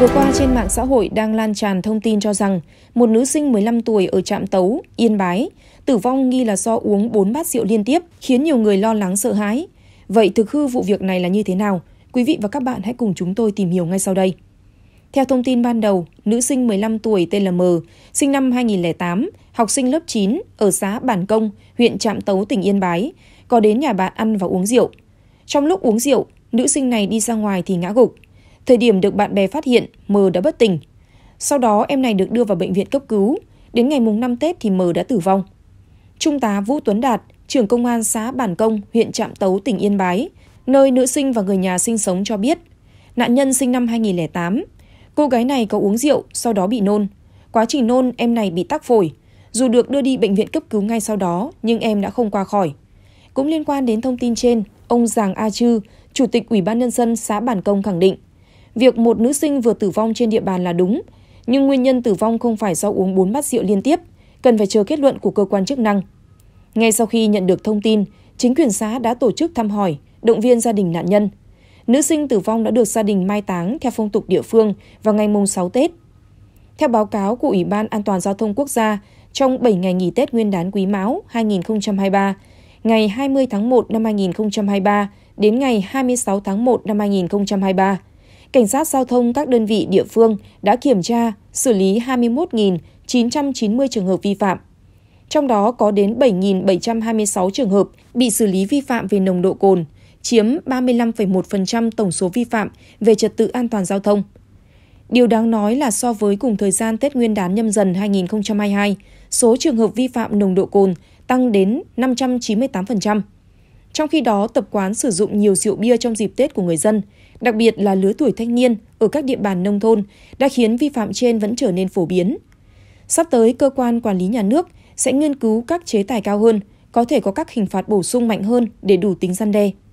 Vừa qua trên mạng xã hội đang lan tràn thông tin cho rằng một nữ sinh 15 tuổi ở Trạm Tấu, Yên Bái, tử vong nghi là do uống 4 bát rượu liên tiếp, khiến nhiều người lo lắng sợ hãi. Vậy thực hư vụ việc này là như thế nào? Quý vị và các bạn hãy cùng chúng tôi tìm hiểu ngay sau đây. Theo thông tin ban đầu, nữ sinh 15 tuổi tên là M, sinh năm 2008, học sinh lớp 9 ở xã Bản Công, huyện Trạm Tấu, tỉnh Yên Bái, có đến nhà bạn ăn và uống rượu. Trong lúc uống rượu, nữ sinh này đi ra ngoài thì ngã gục. Thời điểm được bạn bè phát hiện, M đã bất tỉnh. Sau đó em này được đưa vào bệnh viện cấp cứu. Đến ngày mùng năm Tết thì M đã tử vong. Trung tá Vũ Tuấn Đạt, trưởng công an xã Bản Công, huyện Trạm Tấu, tỉnh Yên Bái, nơi nữ sinh và người nhà sinh sống cho biết. Nạn nhân sinh năm 2008. Cô gái này có uống rượu, sau đó bị nôn. Quá trình nôn, em này bị tắc phổi. Dù được đưa đi bệnh viện cấp cứu ngay sau đó, nhưng em đã không qua khỏi. Cũng liên quan đến thông tin trên, ông Giàng A Chư, Chủ tịch Ủy ban Nhân dân xã Bản Công khẳng định, việc một nữ sinh vừa tử vong trên địa bàn là đúng, nhưng nguyên nhân tử vong không phải do uống 4 bát rượu liên tiếp, cần phải chờ kết luận của cơ quan chức năng. Ngay sau khi nhận được thông tin, chính quyền xã đã tổ chức thăm hỏi, động viên gia đình nạn nhân. Nữ sinh tử vong đã được gia đình mai táng theo phong tục địa phương vào ngày mùng 6 Tết. Theo báo cáo của Ủy ban An toàn Giao thông Quốc gia, trong 7 ngày nghỉ Tết Nguyên đán Quý Mão 2023, ngày 20 tháng 1 năm 2023 đến ngày 26 tháng 1 năm 2023, cảnh sát giao thông các đơn vị địa phương đã kiểm tra, xử lý 21.990 trường hợp vi phạm. Trong đó có đến 7.726 trường hợp bị xử lý vi phạm về nồng độ cồn, chiếm 35,1% tổng số vi phạm về trật tự an toàn giao thông. Điều đáng nói là so với cùng thời gian Tết Nguyên đán nhâm dần 2022, số trường hợp vi phạm nồng độ cồn tăng đến 598%. Trong khi đó, tập quán sử dụng nhiều rượu bia trong dịp Tết của người dân, đặc biệt là lứa tuổi thanh niên ở các địa bàn nông thôn đã khiến vi phạm trên vẫn trở nên phổ biến. Sắp tới, cơ quan quản lý nhà nước sẽ nghiên cứu các chế tài cao hơn, có thể có các hình phạt bổ sung mạnh hơn để đủ tính gian đe.